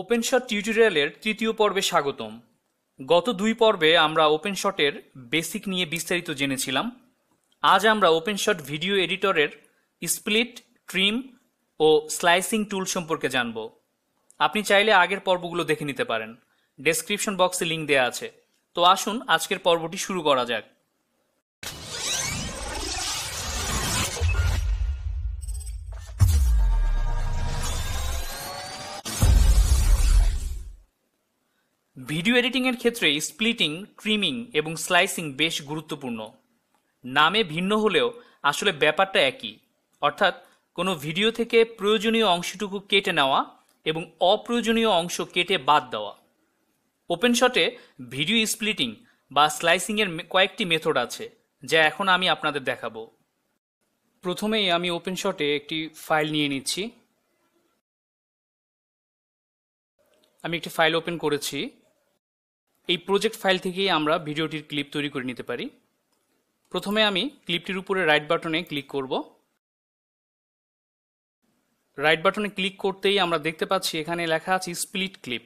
open shot টিউটোরিয়ালের তৃতীয় পর্বে স্বাগতম গত দুই পর্বে আমরা ওপেন শটের বেসিক নিয়ে বিস্তারিত জেনেছিলাম আজ আমরা ওপেন শট ভিডিও এডিটরের স্প্লিট ট্রিম ও স্লাইসিং টুল সম্পর্কে জানব আপনি চাইলে আগের পর্বগুলো দেখে নিতে পারেন ডেসক্রিপশন বক্সে লিঙ্ক দেওয়া আছে তো আসুন আজকের পর্বটি শুরু করা যাক ভিডিও এডিটিংয়ের ক্ষেত্রে স্প্লিটিং ট্রিমিং এবং স্লাইসিং বেশ গুরুত্বপূর্ণ নামে ভিন্ন হলেও আসলে ব্যাপারটা একই অর্থাৎ কোনো ভিডিও থেকে প্রয়োজনীয় অংশটুকু কেটে নেওয়া এবং অপ্রয়োজনীয় অংশ কেটে বাদ দেওয়া ওপেন শটে ভিডিও স্প্লিটিং বা স্লাইসিংয়ের কয়েকটি মেথড আছে যা এখন আমি আপনাদের দেখাবো প্রথমেই আমি ওপেন শটে একটি ফাইল নিয়ে নিচ্ছি আমি একটি ফাইল ওপেন করেছি এই প্রজেক্ট ফাইল থেকেই আমরা ভিডিওটির ক্লিপ তৈরি করে নিতে পারি প্রথমে আমি ক্লিপটির উপরে রাইট বাটনে ক্লিক করব রাইট বাটনে ক্লিক করতেই আমরা দেখতে পাচ্ছি এখানে লেখা আছে স্প্লিট ক্লিপ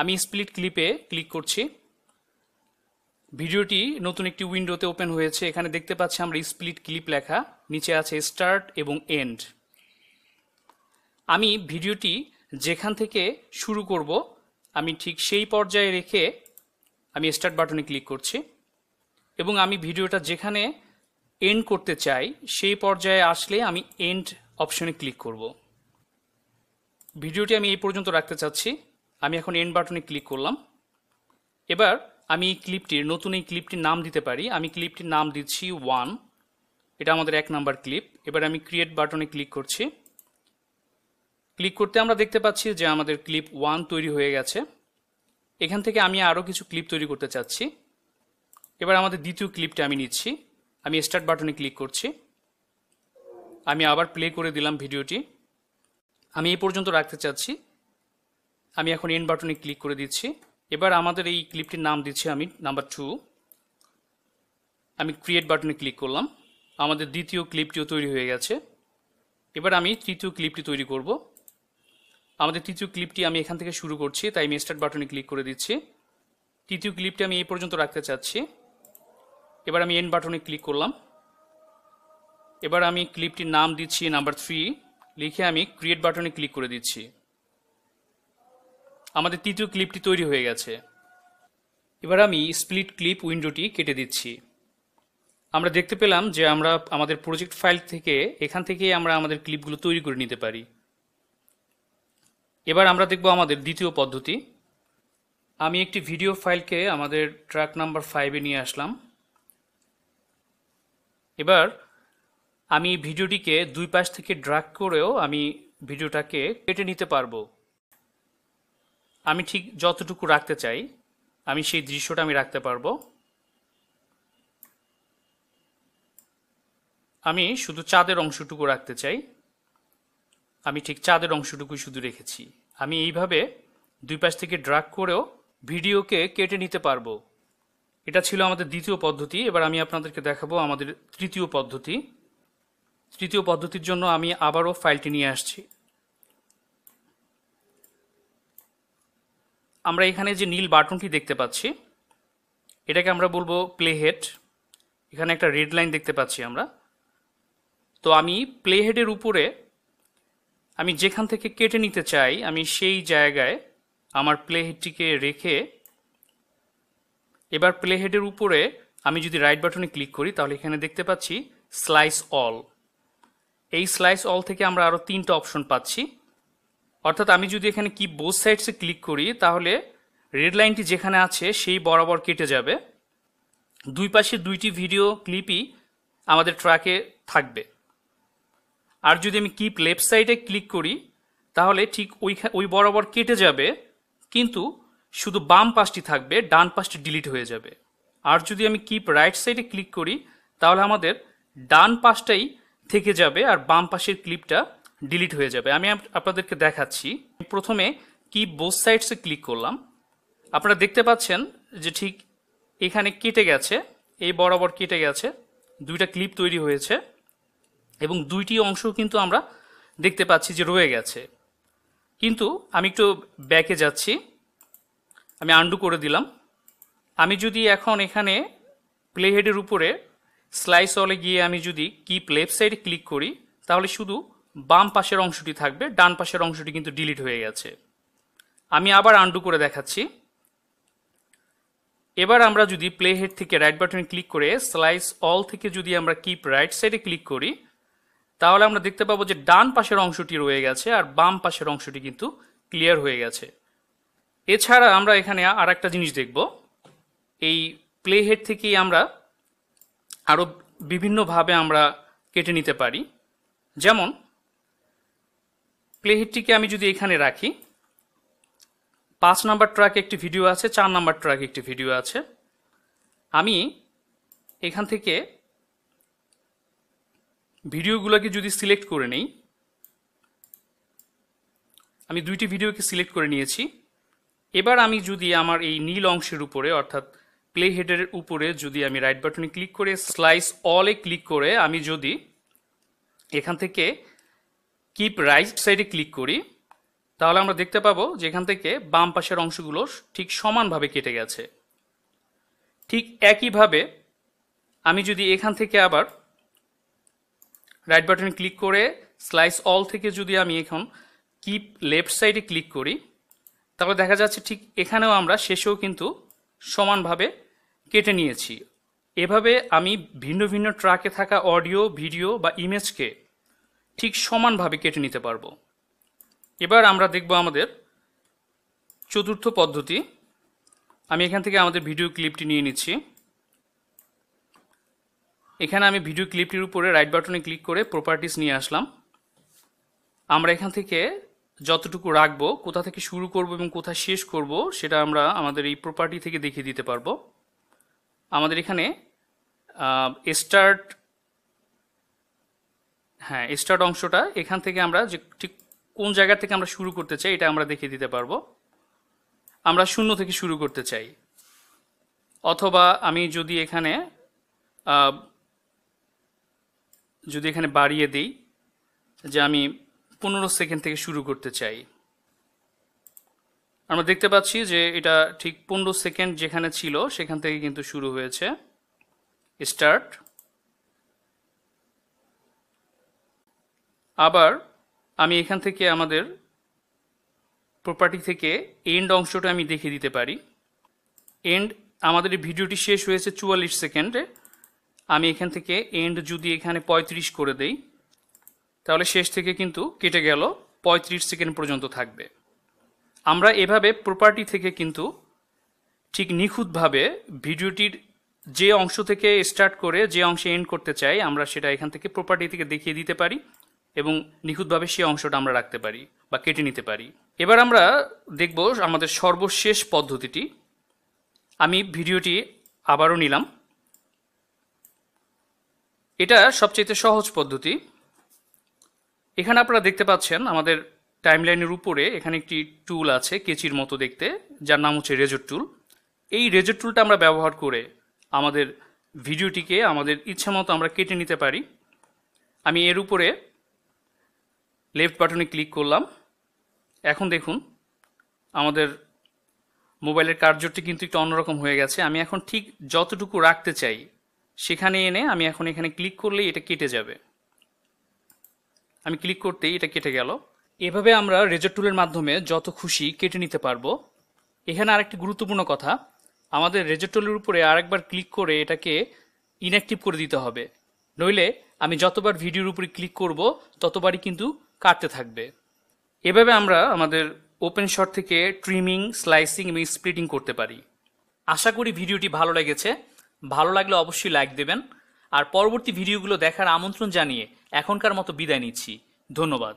আমি স্প্লিট ক্লিপে ক্লিক করছি ভিডিওটি নতুন একটি উইন্ডোতে ওপেন হয়েছে এখানে দেখতে পাচ্ছি আমরা স্প্লিট ক্লিপ লেখা নিচে আছে স্টার্ট এবং এন্ড আমি ভিডিওটি যেখান থেকে শুরু করব আমি ঠিক সেই পর্যায়ে রেখে আমি স্টার্ট বাটনে ক্লিক করছি এবং আমি ভিডিওটা যেখানে এন্ড করতে চাই সেই পর্যায়ে আসলে আমি এন্ড অপশনে ক্লিক করব ভিডিওটি আমি এই পর্যন্ত রাখতে চাচ্ছি আমি এখন এন্ড বাটনে ক্লিক করলাম এবার আমি এই ক্লিপটির নতুন এই ক্লিপটির নাম দিতে পারি আমি ক্লিপটির নাম দিচ্ছি ওয়ান এটা আমাদের এক নাম্বার ক্লিপ এবার আমি ক্রিয়েট বাটনে ক্লিক করছি ক্লিক করতে আমরা দেখতে পাচ্ছি যে আমাদের ক্লিপ ওয়ান তৈরি হয়ে গেছে এখান থেকে আমি আরও কিছু ক্লিপ তৈরি করতে চাচ্ছি এবার আমাদের দ্বিতীয় ক্লিপটা আমি নিচ্ছি আমি স্টার্ট বাটনে ক্লিক করছি আমি আবার প্লে করে দিলাম ভিডিওটি আমি এই পর্যন্ত রাখতে চাচ্ছি আমি এখন এন বাটনে ক্লিক করে দিচ্ছি এবার আমাদের এই ক্লিপটির নাম দিচ্ছি আমি নাম্বার টু আমি ক্রিয়েট বাটনে ক্লিক করলাম আমাদের দ্বিতীয় ক্লিপটিও তৈরি হয়ে গেছে এবার আমি তৃতীয় ক্লিপটি তৈরি করবো আমাদের তৃতীয় ক্লিপটি আমি এখান থেকে শুরু করছি তাই আমি স্টার্ট বাটনে ক্লিক করে দিচ্ছি তৃতীয় ক্লিপটি আমি এই পর্যন্ত রাখতে চাচ্ছি এবার আমি এন্ড বাটনে ক্লিক করলাম এবার আমি ক্লিপটির নাম দিচ্ছি নাম্বার থ্রি লিখে আমি ক্রিয়েট বাটনে ক্লিক করে দিচ্ছি আমাদের তৃতীয় ক্লিপটি তৈরি হয়ে গেছে এবার আমি স্প্লিট ক্লিপ উইন্ডোটি কেটে দিচ্ছি আমরা দেখতে পেলাম যে আমরা আমাদের প্রজেক্ট ফাইল থেকে এখান থেকে আমরা আমাদের ক্লিপগুলো তৈরি করে নিতে পারি এবার আমরা দেখব আমাদের দ্বিতীয় পদ্ধতি আমি একটি ভিডিও ফাইলকে আমাদের ট্র্যাক নাম্বার ফাইভে নিয়ে আসলাম এবার আমি ভিডিওটিকে দুই পাশ থেকে ড্রাগ করেও আমি ভিডিওটাকে কেটে নিতে পারবো আমি ঠিক যতটুকু রাখতে চাই আমি সেই দৃশ্যটা আমি রাখতে পারবো আমি শুধু চাঁদের অংশটুকু রাখতে চাই আমি ঠিক চাঁদের অংশটুকুই শুধু রেখেছি আমি এইভাবে দুই পাশ থেকে ড্রাগ করেও ভিডিওকে কেটে নিতে পারবো এটা ছিল আমাদের দ্বিতীয় পদ্ধতি এবার আমি আপনাদেরকে দেখাবো আমাদের তৃতীয় পদ্ধতি তৃতীয় পদ্ধতির জন্য আমি আবারও ফাইলটি নিয়ে আসছি আমরা এখানে যে নীল বাটনটি দেখতে পাচ্ছি এটাকে আমরা বলবো প্লে হেড এখানে একটা রেড লাইন দেখতে পাচ্ছি আমরা তো আমি প্লে হেডের উপরে আমি যেখান থেকে কেটে নিতে চাই আমি সেই জায়গায় আমার প্লেহেডটিকে রেখে এবার প্লেহেডের উপরে আমি যদি রাইট বাটনে ক্লিক করি তাহলে এখানে দেখতে পাচ্ছি স্লাইস অল এই স্লাইস অল থেকে আমরা আরও তিনটা অপশন পাচ্ছি অর্থাৎ আমি যদি এখানে কি বোথ সাইডসে ক্লিক করি তাহলে রেড লাইনটি যেখানে আছে সেই বরাবর কেটে যাবে দুই পাশে দুইটি ভিডিও ক্লিপই আমাদের ট্র্যাকে থাকবে আর যদি আমি কিপ লেফট সাইডে ক্লিক করি তাহলে ঠিক ওই ওই বরাবর কেটে যাবে কিন্তু শুধু বাম পাশটি থাকবে ডান পাশটি ডিলিট হয়ে যাবে আর যদি আমি কিপ রাইট সাইডে ক্লিক করি তাহলে আমাদের ডান পাশটাই থেকে যাবে আর বাম পাশের ক্লিপটা ডিলিট হয়ে যাবে আমি আপনাদেরকে দেখাচ্ছি প্রথমে কিপ বোথ সাইডসে ক্লিক করলাম আপনারা দেখতে পাচ্ছেন যে ঠিক এখানে কেটে গেছে এই বরাবর কেটে গেছে দুইটা ক্লিপ তৈরি হয়েছে এবং দুইটি অংশ কিন্তু আমরা দেখতে পাচ্ছি যে রয়ে গেছে কিন্তু আমি একটু ব্যাকে যাচ্ছি আমি আন্ডু করে দিলাম আমি যদি এখন এখানে প্লেহেডের উপরে স্লাইস অলে গিয়ে আমি যদি কিপ লেফট সাইডে ক্লিক করি তাহলে শুধু বাম পাশের অংশটি থাকবে ডান পাশের অংশটি কিন্তু ডিলিট হয়ে গেছে আমি আবার আন্ডু করে দেখাচ্ছি এবার আমরা যদি প্লে হেড থেকে রাইট বাটনে ক্লিক করে স্লাইস অল থেকে যদি আমরা কিপ রাইট সাইডে ক্লিক করি তাহলে আমরা দেখতে পাবো যে ডান পাশের অংশটি রয়ে গেছে আর বাম পাশের অংশটি কিন্তু ক্লিয়ার হয়ে গেছে এছাড়া আমরা এখানে আর একটা জিনিস দেখব এই প্লে হেড থেকেই আমরা আরও বিভিন্নভাবে আমরা কেটে নিতে পারি যেমন প্লে হেডটিকে আমি যদি এখানে রাখি পাঁচ নাম্বার ট্রাক একটি ভিডিও আছে চার নাম্বার ট্রাক একটি ভিডিও আছে আমি এখান থেকে ভিডিওগুলোকে যদি সিলেক্ট করে নেই আমি দুইটি ভিডিওকে সিলেক্ট করে নিয়েছি এবার আমি যদি আমার এই নীল অংশের উপরে অর্থাৎ প্লে হেডের উপরে যদি আমি রাইট বাটনে ক্লিক করে স্লাইস অলে ক্লিক করে আমি যদি এখান থেকে কিপ রাইট সাইডে ক্লিক করি তাহলে আমরা দেখতে পাবো যে এখান থেকে বাম পাশের অংশগুলো ঠিক সমানভাবে কেটে গেছে ঠিক একইভাবে আমি যদি এখান থেকে আবার রাইট বাটনে ক্লিক করে স্লাইস অল থেকে যদি আমি এখন কিপ লেফট সাইডে ক্লিক করি তাহলে দেখা যাচ্ছে ঠিক এখানেও আমরা শেষেও কিন্তু সমানভাবে কেটে নিয়েছি এভাবে আমি ভিন্ন ভিন্ন ট্রাকে থাকা অডিও ভিডিও বা ইমেজকে ঠিক সমানভাবে কেটে নিতে পারবো এবার আমরা দেখব আমাদের চতুর্থ পদ্ধতি আমি এখান থেকে আমাদের ভিডিও ক্লিপটি নিয়ে নিচ্ছি এখানে আমি ভিডিও ক্লিপটির উপরে রাইট বাটনে ক্লিক করে প্রপার্টিস নিয়ে আসলাম আমরা এখান থেকে যতটুকু রাখবো কোথা থেকে শুরু করব এবং কোথায় শেষ করব সেটা আমরা আমাদের এই প্রপার্টি থেকে দেখিয়ে দিতে পারব আমাদের এখানে স্টার্ট হ্যাঁ স্টার্ট অংশটা এখান থেকে আমরা যে ঠিক কোন জায়গা থেকে আমরা শুরু করতে চাই এটা আমরা দেখিয়ে দিতে পারব আমরা শূন্য থেকে শুরু করতে চাই অথবা আমি যদি এখানে যদি এখানে বাড়িয়ে দিই যে আমি পনেরো সেকেন্ড থেকে শুরু করতে চাই আমরা দেখতে পাচ্ছি যে এটা ঠিক পনেরো সেকেন্ড যেখানে ছিল সেখান থেকে কিন্তু শুরু হয়েছে স্টার্ট আবার আমি এখান থেকে আমাদের প্রপার্টি থেকে এন্ড অংশটা আমি দেখে দিতে পারি এন্ড আমাদের ভিডিওটি শেষ হয়েছে চুয়াল্লিশ সেকেন্ডে আমি এখান থেকে এন্ড যদি এখানে ৩৫ করে দেই তাহলে শেষ থেকে কিন্তু কেটে গেল ৩৫ সেকেন্ড পর্যন্ত থাকবে আমরা এভাবে প্রপার্টি থেকে কিন্তু ঠিক নিখুঁতভাবে ভিডিওটির যে অংশ থেকে স্টার্ট করে যে অংশে এন্ড করতে চাই আমরা সেটা এখান থেকে প্রপার্টি থেকে দেখিয়ে দিতে পারি এবং নিখুঁতভাবে সেই অংশটা আমরা রাখতে পারি বা কেটে নিতে পারি এবার আমরা দেখব আমাদের সর্বশেষ পদ্ধতিটি আমি ভিডিওটি আবারও নিলাম এটা সবচেয়ে সহজ পদ্ধতি এখানে আপনারা দেখতে পাচ্ছেন আমাদের টাইমলাইনের উপরে এখানে একটি টুল আছে কেচির মতো দেখতে যার নাম হচ্ছে রেজর টুল এই রেজর টুলটা আমরা ব্যবহার করে আমাদের ভিডিওটিকে আমাদের ইচ্ছা মতো আমরা কেটে নিতে পারি আমি এর উপরে লেফট বাটনে ক্লিক করলাম এখন দেখুন আমাদের মোবাইলের কার্যটি কিন্তু একটু অন্যরকম হয়ে গেছে আমি এখন ঠিক যতটুকু রাখতে চাই সেখানে এনে আমি এখন এখানে ক্লিক করলেই এটা কেটে যাবে আমি ক্লিক করতেই এটা কেটে গেল এভাবে আমরা রেজার টুলের মাধ্যমে যত খুশি কেটে নিতে পারবো এখানে আরেকটি গুরুত্বপূর্ণ কথা আমাদের রেজার টুলের উপরে আরেকবার ক্লিক করে এটাকে ইনঅ্যাক্টিভ করে দিতে হবে নইলে আমি যতবার ভিডিওর উপরে ক্লিক করব ততবারই কিন্তু কাটতে থাকবে এভাবে আমরা আমাদের ওপেন শট থেকে ট্রিমিং স্লাইসিং এবং স্প্লিটিং করতে পারি আশা করি ভিডিওটি ভালো লেগেছে ভালো লাগলে অবশ্যই লাইক দেবেন আর পরবর্তী ভিডিওগুলো দেখার আমন্ত্রণ জানিয়ে এখনকার মতো বিদায় নিচ্ছি ধন্যবাদ